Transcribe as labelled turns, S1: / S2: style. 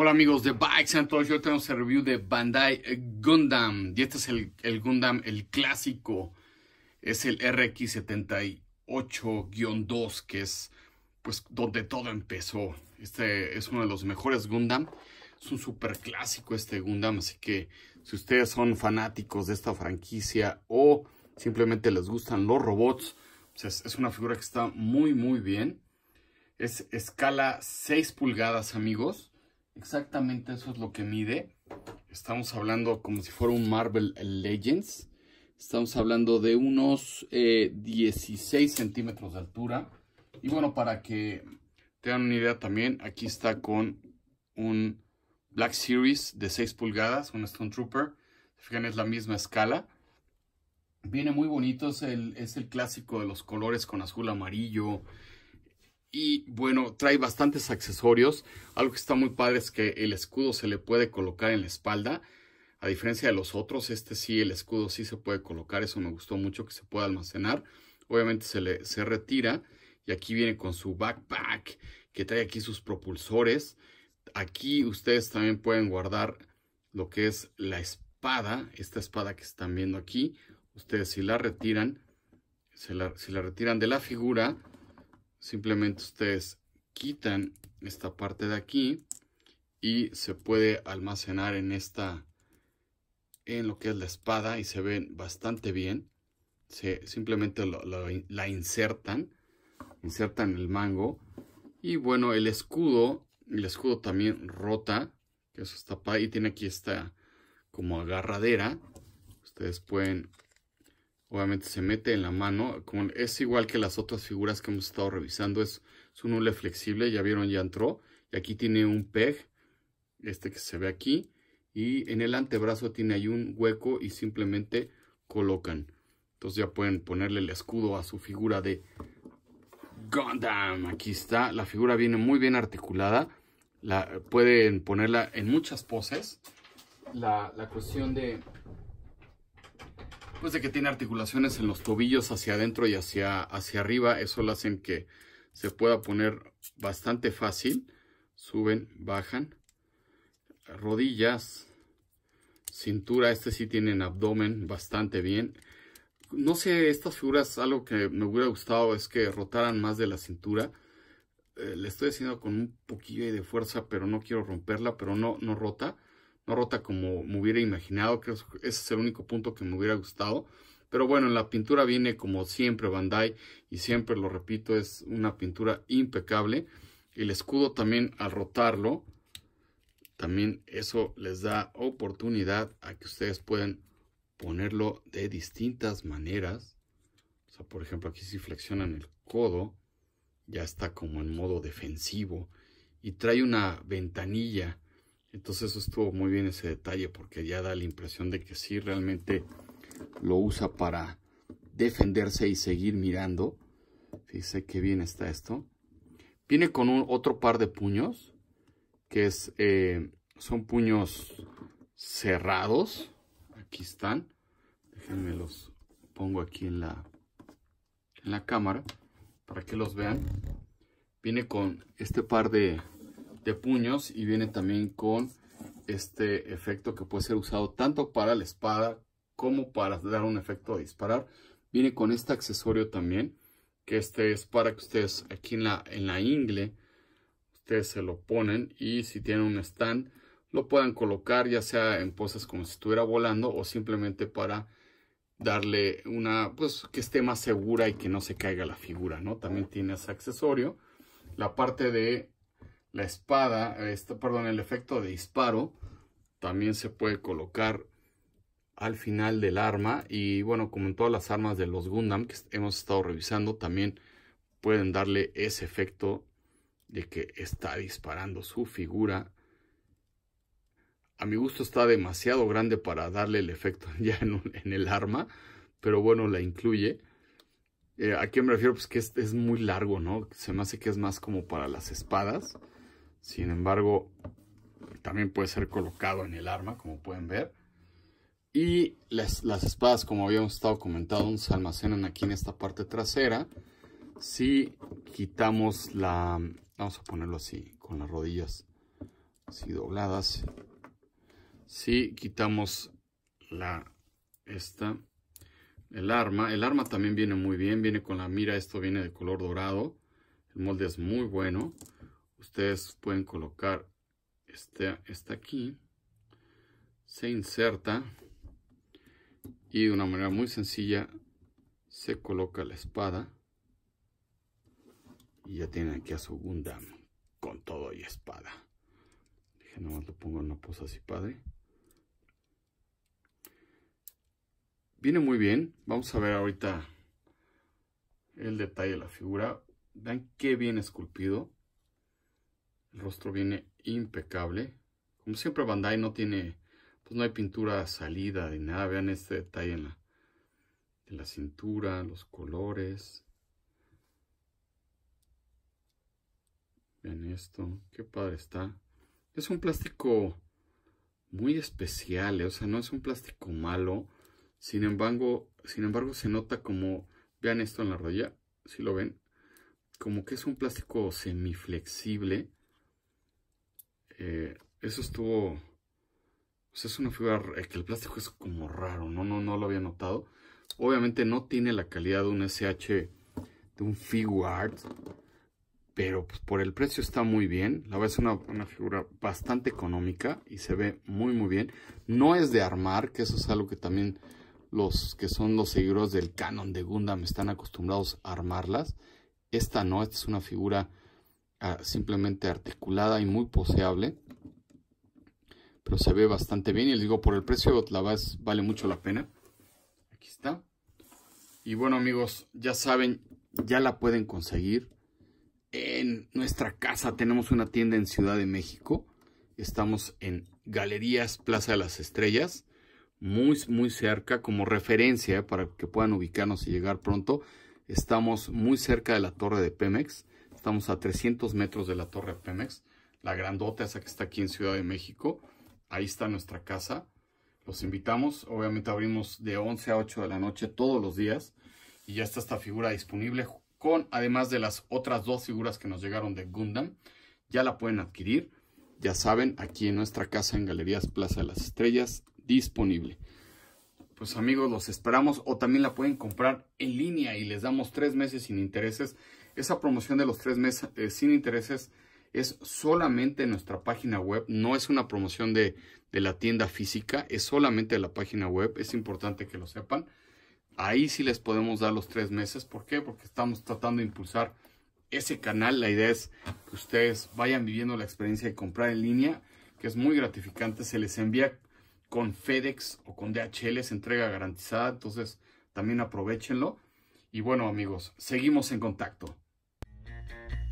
S1: Hola amigos de Bikes and Toys, hoy tenemos el review de Bandai Gundam y este es el, Gundam, el clásico, es el RX78-2 que es pues donde todo empezó, este es uno de los mejores Gundam, es un super clásico este Gundam, así que si ustedes son fanáticos de esta franquicia o simplemente les gustan los robots, pues es, es una figura que está muy muy bien, es escala 6 pulgadas amigos, Exactamente eso es lo que mide. Estamos hablando como si fuera un Marvel Legends. Estamos hablando de unos 16 eh, centímetros de altura. Y bueno, para que tengan una idea también, aquí está con un Black Series de 6 pulgadas, un Stone Trooper. Fijan, es la misma escala. Viene muy bonito, es el, es el clásico de los colores con azul, amarillo, y bueno, trae bastantes accesorios. Algo que está muy padre es que el escudo se le puede colocar en la espalda. A diferencia de los otros, este sí, el escudo sí se puede colocar. Eso me gustó mucho que se pueda almacenar. Obviamente se, le, se retira y aquí viene con su backpack que trae aquí sus propulsores. Aquí ustedes también pueden guardar lo que es la espada. Esta espada que están viendo aquí. Ustedes si la retiran, se si la retiran de la figura simplemente ustedes quitan esta parte de aquí y se puede almacenar en esta en lo que es la espada y se ven bastante bien se simplemente la insertan insertan el mango y bueno el escudo el escudo también rota que eso está y tiene aquí esta como agarradera ustedes pueden obviamente se mete en la mano, es igual que las otras figuras que hemos estado revisando, es, un hule flexible, ya vieron, ya entró, y aquí tiene un peg, este que se ve aquí, y en el antebrazo tiene ahí un hueco y simplemente colocan. Entonces ya pueden ponerle el escudo a su figura de Gundam. Aquí está, la figura viene muy bien articulada, la, pueden ponerla en muchas poses. la cuestión de pues de que tiene articulaciones en los tobillos hacia adentro y hacia, hacia arriba. Eso lo hacen que se pueda poner bastante fácil. Suben, bajan. Rodillas, cintura. Este sí tienen abdomen bastante bien. No sé, estas figuras, algo que me hubiera gustado es que rotaran más de la cintura. Eh, le estoy haciendo con un poquillo de fuerza, pero no quiero romperla, pero no, no rota no rota como me hubiera imaginado, que ese es el único punto que me hubiera gustado. Pero bueno, la pintura viene como siempre Bandai y siempre lo repito, es una pintura impecable. El escudo también al rotarlo, también eso les da oportunidad a que ustedes puedan ponerlo de distintas maneras. por ejemplo, aquí si flexionan el codo, ya está como en modo defensivo y trae una ventanilla entonces estuvo muy bien ese detalle porque ya da la impresión de que sí realmente lo usa para defenderse y seguir mirando. Fíjense qué bien está esto. Viene con otro par de puños que es, eh, son puños cerrados. Aquí están. Déjenme los pongo aquí en la, en la cámara para que los vean. Viene con este par de de puños y viene también con este efecto que puede ser usado tanto para la espada como para dar un efecto de disparar. Viene con este accesorio también, que este es para que ustedes aquí en la, en la ingle, ustedes se lo ponen y si tienen un stand, lo puedan colocar ya sea en poses como si estuviera volando o simplemente para darle una, pues que esté más segura y que no se caiga la figura, ¿no? También tiene ese accesorio. La parte de la espada, perdón, el efecto de disparo también se puede colocar al final del arma y bueno, como en todas las armas de los Gundam que hemos estado revisando, también pueden darle ese efecto de que está disparando su figura. A mi gusto está demasiado grande para darle el efecto ya en, el arma, pero bueno, la incluye. Eh, ¿A qué me refiero? Pues que es muy largo, ¿no? Se me hace que es más como para las espadas. Sin embargo, también puede ser colocado en el arma, como pueden ver. Y las, espadas, como habíamos estado comentando, se almacenan aquí en esta parte trasera. Si quitamos la... Vamos a ponerlo así, con las rodillas así dobladas. Si quitamos la... Esta... El arma. El arma también viene muy bien. Viene con la mira. Esto viene de color dorado. El molde es muy bueno ustedes pueden colocar esta este aquí se inserta y de una manera muy sencilla se coloca la espada y ya tienen aquí a su Gundam con todo y espada dije nomás lo pongo en una posa así padre viene muy bien vamos a ver ahorita el detalle de la figura vean qué bien esculpido el rostro viene impecable. Como siempre Bandai no tiene, pues no hay pintura salida de nada. Vean este detalle en la, la cintura, los colores. Vean esto, qué padre está. Es un plástico muy especial, eh, o sea, no es un plástico malo. Sin embargo, sin embargo se nota como, vean esto en la rodilla, si lo ven, como que es un plástico semiflexible eh, eso estuvo, es una figura que el plástico es como raro, no, no, no lo había notado. Obviamente no tiene la calidad de un SH, de un Figuart, pero pues, por el precio está muy bien. La verdad es una, una, figura bastante económica y se ve muy, muy bien. No es de armar, que eso es algo que también los que son los seguidores del canon de Gundam están acostumbrados a armarlas. Esta no, esta es una figura Ah, simplemente articulada y muy poseable. Pero se ve bastante bien y les digo, por el precio la vale mucho la pena. Aquí está. Y bueno amigos, ya saben, ya la pueden conseguir. En nuestra casa tenemos una tienda en Ciudad de México. Estamos en Galerías Plaza de las Estrellas. Muy, muy cerca, como referencia eh, para que puedan ubicarnos y llegar pronto. Estamos muy cerca de la torre de Pemex. Estamos a 300 metros de la torre Pemex, la grandota esa que está aquí en Ciudad de México. Ahí está nuestra casa. Los invitamos. Obviamente abrimos de 11 a 8 de la noche todos los días. Y ya está esta figura disponible con, además de las otras dos figuras que nos llegaron de Gundam. Ya la pueden adquirir. Ya saben, aquí en nuestra casa en Galerías Plaza de las Estrellas, disponible pues amigos, los esperamos o también la pueden comprar en línea y les damos tres meses sin intereses esa promoción de los tres meses eh, sin intereses es solamente en nuestra página web, no es una promoción de, la tienda física, es solamente la página web, es importante que lo sepan. Ahí sí les podemos dar los tres meses, ¿por qué? Porque estamos tratando de impulsar ese canal, la idea es que ustedes vayan viviendo la experiencia de comprar en línea, que es muy gratificante, se les envía con FedEx o con DHL, se entrega garantizada, entonces también aprovechenlo. Y bueno amigos, seguimos en contacto. thank you